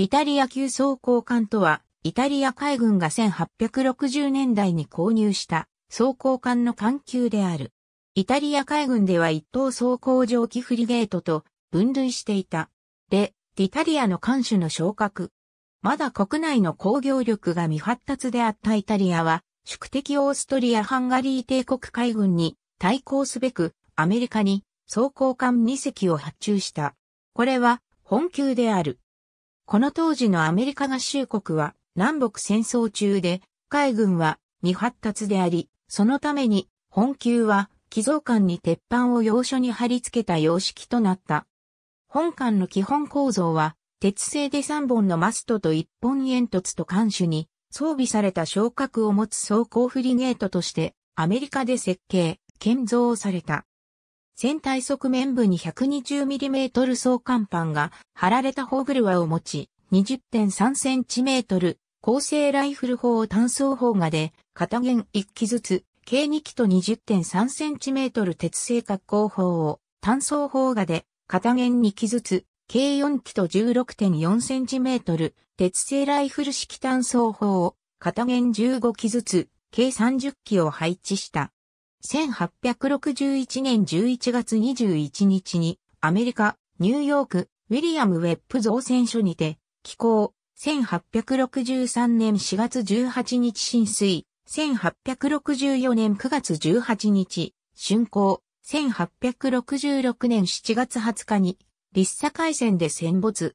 イタリア級装甲艦とは、イタリア海軍が1860年代に購入した装甲艦の艦級である。イタリア海軍では一等装甲蒸気フリゲートと分類していた。で、ディタリアの艦首の昇格。まだ国内の工業力が未発達であったイタリアは、宿敵オーストリア・ハンガリー帝国海軍に対抗すべく、アメリカに装甲艦2隻を発注した。これは本級である。この当時のアメリカ合衆国は南北戦争中で、海軍は未発達であり、そのために本級は寄贈館に鉄板を要所に貼り付けた様式となった。本館の基本構造は、鉄製で3本のマストと1本煙突と艦首に装備された昇格を持つ装甲フリゲートとしてアメリカで設計、建造された。船体側面部に 120mm 装甲板が貼られたホグルワを持ち、20.3cm 厚性ライフル砲単装砲がで、片弦1機ずつ、計2機と 20.3cm 鉄製格好砲を、単装砲がで、片弦2機ずつ、計4機と 16.4cm 鉄製ライフル式単装砲を、片弦15機ずつ、計30機を配置した。1861年11月21日にアメリカ、ニューヨーク、ウィリアム・ウェップ造船所にて、寄港、1863年4月18日浸水、1864年9月18日、竣工、1866年7月20日に、立佐海戦で戦没。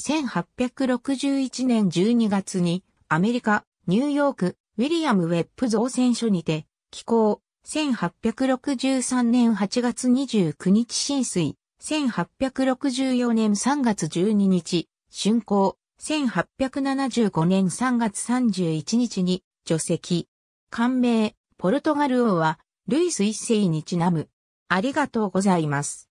1861年12月に、アメリカ、ニューヨーク、ウィリアム・ウェップ造船所にて、寄港、1863年8月29日浸水、1864年3月12日、竣工、1875年3月31日に除籍。官名、ポルトガル王は、ルイス一世にちなむ。ありがとうございます。